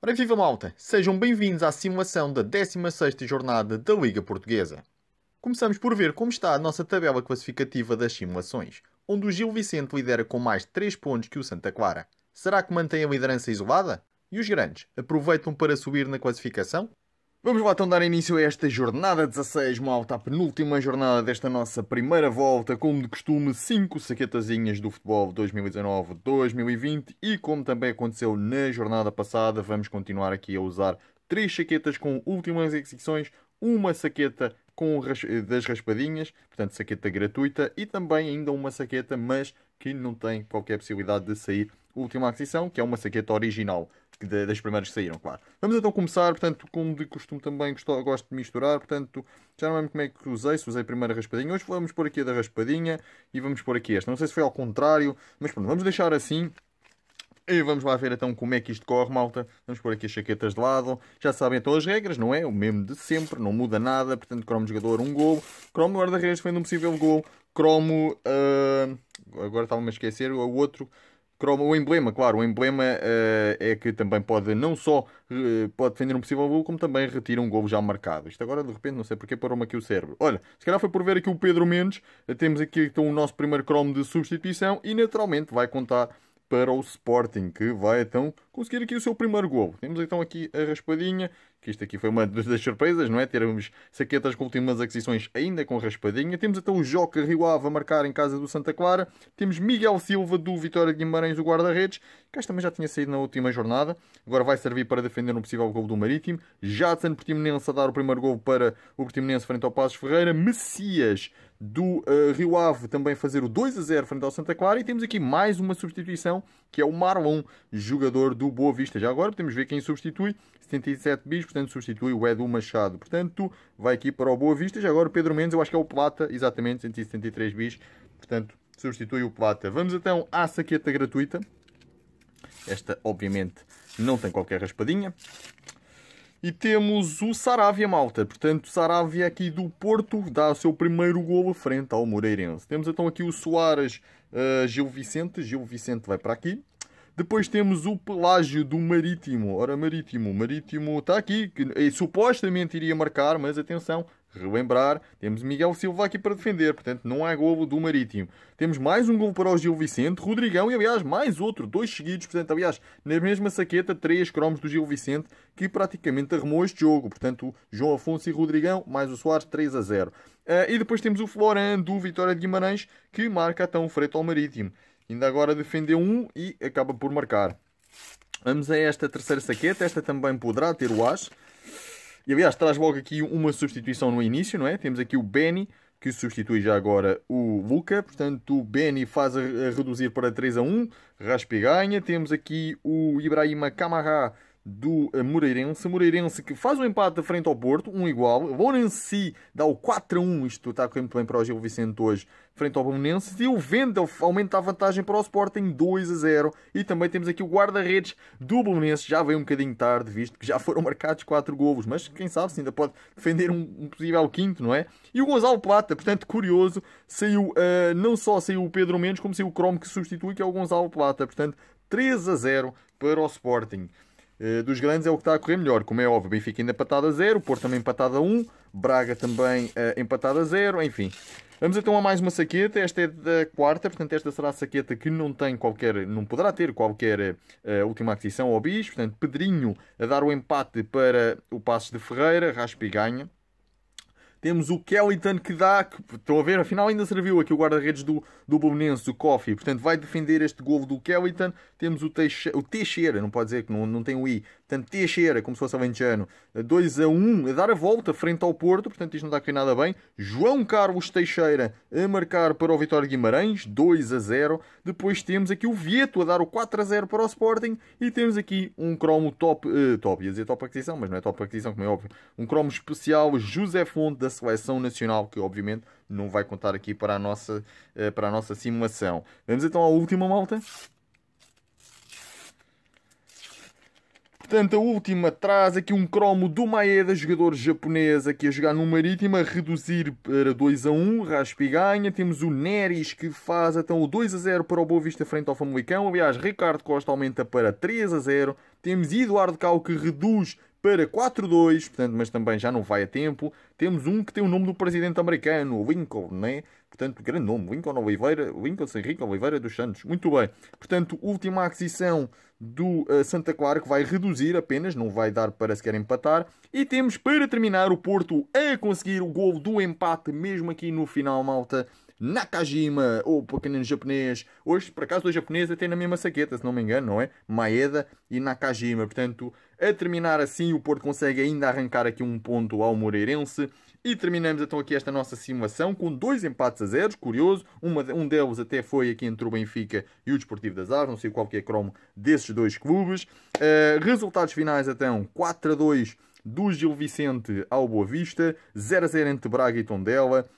Ora viva malta, sejam bem-vindos à simulação da 16ª jornada da Liga Portuguesa. Começamos por ver como está a nossa tabela classificativa das simulações, onde o Gil Vicente lidera com mais 3 pontos que o Santa Clara. Será que mantém a liderança isolada? E os grandes, aproveitam para subir na classificação? Vamos lá então dar início a esta jornada 16, malta, a penúltima jornada desta nossa primeira volta, como de costume, 5 saquetazinhas do futebol 2019-2020 e como também aconteceu na jornada passada, vamos continuar aqui a usar 3 saquetas com últimas aquisições, uma saqueta com ras das raspadinhas, portanto saqueta gratuita e também ainda uma saqueta, mas que não tem qualquer possibilidade de sair última aquisição, que é uma saqueta original de, das primeiras que saíram, claro. Vamos então começar, portanto, como de costume também gosto, gosto de misturar, portanto, já não lembro como é que usei, se usei primeiro a raspadinha. Hoje vamos pôr aqui a da raspadinha e vamos pôr aqui esta. Não sei se foi ao contrário, mas pronto, vamos deixar assim. E vamos lá ver então como é que isto corre, malta. Vamos pôr aqui as chaquetas de lado. Já sabem então as regras, não é? O mesmo de sempre, não muda nada. Portanto, cromo jogador, um gol. Cromo guarda-redes, foi um possível gol. Cromo... Uh... Agora estava-me a esquecer. O outro Chroma, o emblema, claro, o emblema uh, é que também pode não só uh, pode defender um possível gol, como também retira um gol já marcado. Isto agora de repente não sei porque é parou-me aqui o cérebro. Olha, se calhar foi por ver aqui o Pedro Mendes, uh, temos aqui então o nosso primeiro cromo de substituição e naturalmente vai contar para o Sporting, que vai então conseguir aqui o seu primeiro gol. Temos então aqui a raspadinha, que isto aqui foi uma das surpresas, não é? Termos saquetas com últimas aquisições ainda com raspadinha. Temos então o Joca Rio Ave a marcar em casa do Santa Clara. Temos Miguel Silva do Vitória de Guimarães, o guarda-redes, que também já tinha saído na última jornada. Agora vai servir para defender um possível gol do Marítimo. Jadson Portimonense a dar o primeiro gol para o Portimonense frente ao Passos Ferreira. Messias do uh, Rio Ave também fazer o 2 a 0 frente ao Santa Clara. E temos aqui mais uma substituição, que é o Marlon, jogador do do Boa Vista. Já agora podemos ver quem substitui. 77 bis, portanto substitui o Edu Machado. Portanto, vai aqui para o Boa Vista. Já agora o Pedro Mendes, eu acho que é o Plata, exatamente, 173 bis. Portanto, substitui o Plata. Vamos então à saqueta gratuita. Esta, obviamente, não tem qualquer raspadinha. E temos o Saravia Malta. Portanto, Saravia aqui do Porto dá o seu primeiro golo frente ao Moreirense. Temos então aqui o Soares uh, Gil Vicente. Gil Vicente vai para aqui. Depois temos o Pelágio do Marítimo. Ora, Marítimo, Marítimo está aqui, que eh, supostamente iria marcar, mas atenção, relembrar, temos Miguel Silva aqui para defender, portanto não há golo do Marítimo. Temos mais um golo para o Gil Vicente, Rodrigão e aliás mais outro, dois seguidos, portanto aliás na mesma saqueta, três cromos do Gil Vicente que praticamente arrumou este jogo, portanto João Afonso e Rodrigão mais o Soares 3 a 0. Uh, eh, e depois temos o Floran do Vitória de Guimarães que marca então o ao Marítimo. Ainda agora defendeu um e acaba por marcar. Vamos a esta terceira saqueta. Esta também poderá ter o as. E aliás, traz logo aqui uma substituição no início, não é? Temos aqui o Benny, que substitui já agora o Luca. Portanto, o Benny faz a reduzir para 3 a 1. raspeganha ganha. Temos aqui o Ibrahima Camará do eh, Moreirense. Moreirense que faz o um empate frente ao Porto, um igual. O Bonanci dá o 4 a 1. Isto está correndo muito bem para o Gil Vicente hoje, frente ao Bonanense. E o Vendel aumenta a vantagem para o Sporting 2 a 0. E também temos aqui o guarda-redes do Bonanense. Já veio um bocadinho tarde, visto que já foram marcados 4 golos. Mas quem sabe se ainda pode defender um, possível quinto, não é? E o Gonzalo Plata, portanto, curioso, saiu, uh, não só saiu o Pedro Mendes, como saiu o Cromo que substitui, que é o Gonzalo Plata. Portanto, 3 a 0 para o Sporting. Eh, dos grandes é o que está a correr melhor, como é óbvio. Benfica ainda empatado a 0, Porto também empatado a 1, um, Braga também uh, empatado a 0, enfim. Vamos então a mais uma saqueta, esta é da quarta, portanto esta será a saqueta que não tem qualquer, não poderá ter qualquer uh, última aquisição ao bicho, portanto Pedrinho a dar o empate para o Passos de Ferreira, Raspi ganha. Temos o Kellington que dá. Que, estão a ver? Afinal ainda serviu aqui o guarda-redes do, do Belenense, Coffee. Portanto, vai defender este gol do Kellington. Temos o, o Teixeira, não pode dizer que não, não tem o I. Portanto, Teixeira, como se fosse alentejano, 2 a 1, a dar a volta frente ao Porto, portanto isto não está a correr nada bem. João Carlos Teixeira a marcar para o Vitória Guimarães, 2 a 0. Depois temos aqui o Vieto a dar o 4 a 0 para o Sporting e temos aqui um cromo top, uh, top, ia dizer top aquisição, mas não é top aquisição, como é óbvio. Um cromo especial, José Fonte, da Seleção Nacional, que obviamente não vai contar aqui para a nossa, uh, para a nossa simulação. Vamos então à última, malta. Portanto, a última traz aqui um cromo do Maeda, jogador japonês, aqui a jogar no Marítimo, a reduzir para 2 a 1, raspa e ganha. Temos o Neres, que faz então o 2 a 0 para o Boa Vista frente ao Famalicão. Aliás, Ricardo Costa aumenta para 3 a 0. Temos Eduardo Cal, que reduz para 4-2, portanto, mas também já não vai a tempo. Temos um que tem o nome do presidente americano, Lincoln, né? Portanto, grande nome, Lincoln Oliveira, Lincoln Henrique Oliveira dos Santos. Muito bem. Portanto, última aquisição do uh, Santa Clara, que vai reduzir apenas, não vai dar para sequer empatar. E temos, para terminar, o Porto a conseguir o gol do empate, mesmo aqui no final, malta. Nakajima, o pequenino japonês. Hoje, por acaso, o japonês até na mesma saqueta, se não me engano, não é? Maeda e Nakajima. Portanto, a terminar assim, o Porto consegue ainda arrancar aqui um ponto ao Moreirense. E terminamos então aqui esta nossa simulação com dois empates a zeros, curioso. Uma, um deles até foi aqui entre o Benfica e o Desportivo das Aves, não sei qual que é cromo desses dois clubes. Uh, resultados finais então, 4 a 2 do Gil Vicente ao Boa Vista, 0 a 0 entre Braga e Tondela,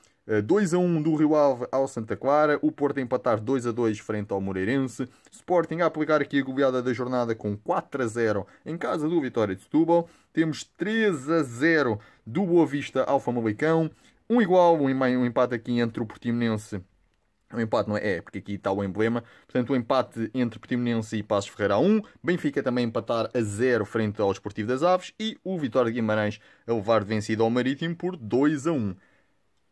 2 eh, a 1 do Rio Ave ao Santa Clara, o Porto a empatar 2 a 2 frente ao Moreirense, Sporting a aplicar aqui a goleada da jornada com 4 a 0 em casa do Vitória de Setúbal, temos 3 a 0 do Boa Vista ao Famalicão, um igual, um, empate aqui entre o Portimonense um empate não é, é, porque aqui está o emblema. Portanto, o um empate entre Portimonense e Passos Ferreira a 1. Benfica também a empatar a 0 frente ao Esportivo das Aves. E o Vitória de Guimarães a levar de vencido ao Marítimo por 2 a 1.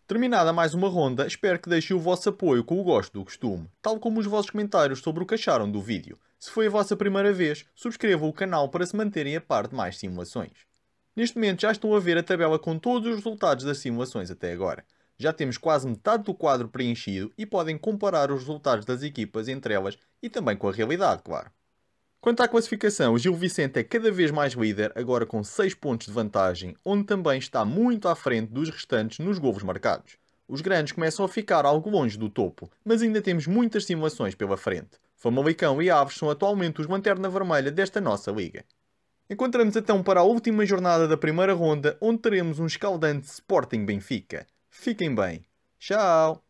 Terminada mais uma ronda, espero que deixem o vosso apoio com o gosto do costume, tal como os vossos comentários sobre o que acharam do vídeo. Se foi a vossa primeira vez, subscrevam o canal para se manterem a par de mais simulações. Neste momento já estão a ver a tabela com todos os resultados das simulações até agora. Já temos quase metade do quadro preenchido e podem comparar os resultados das equipas entre elas e também com a realidade, claro. Quanto à classificação, Gil Vicente é cada vez mais líder, agora com 6 pontos de vantagem, onde também está muito à frente dos restantes nos golos marcados. Os grandes começam a ficar algo longe do topo, mas ainda temos muitas simulações pela frente. Famalicão e Aves são atualmente os lanterna vermelha desta nossa liga. Encontramos então para a última jornada da primeira ronda, onde teremos um escaldante Sporting Benfica. Fiquem bem. Tchau!